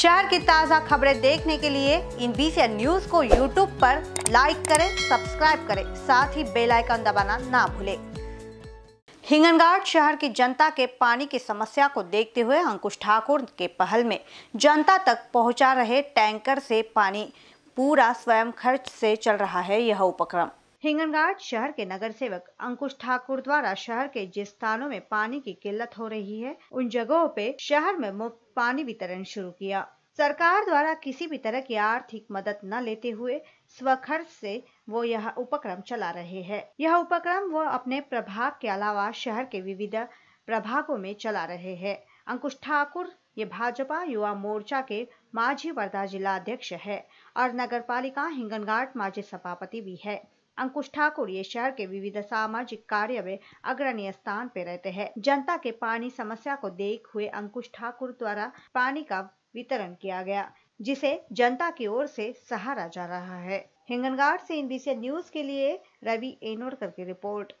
शहर की ताज़ा खबरें देखने के लिए इन बीसी न्यूज को यूट्यूब पर लाइक करें सब्सक्राइब करें साथ ही बेल आइकन दबाना ना भूलें हिंगनघाट शहर की जनता के पानी की समस्या को देखते हुए अंकुश ठाकुर के पहल में जनता तक पहुंचा रहे टैंकर से पानी पूरा स्वयं खर्च से चल रहा है यह उपक्रम हिंगनघाट शहर के नगर सेवक अंकुश ठाकुर द्वारा शहर के जिस स्थानों में पानी की किल्लत हो रही है उन जगहों पे शहर में मुफ्त पानी वितरण शुरू किया सरकार द्वारा किसी भी तरह की आर्थिक मदद न लेते हुए स्वखर्च से वो यह उपक्रम चला रहे हैं यह उपक्रम वो अपने प्रभाग के अलावा शहर के विविध प्रभागों में चला रहे हैं अंकुश ठाकुर ये भाजपा युवा मोर्चा के माझी वर्धा जिला अध्यक्ष है और नगर पालिका घाट माझी सभापति भी है अंकुश ठाकुर ये शहर के विविध सामाजिक कार्य में अग्रणी स्थान पे रहते हैं जनता के पानी समस्या को देख हुए अंकुश ठाकुर द्वारा पानी का वितरण किया गया जिसे जनता की ओर से सहारा जा रहा है हिंगनगाड़ से इन न्यूज के लिए रवि एनोरकर की रिपोर्ट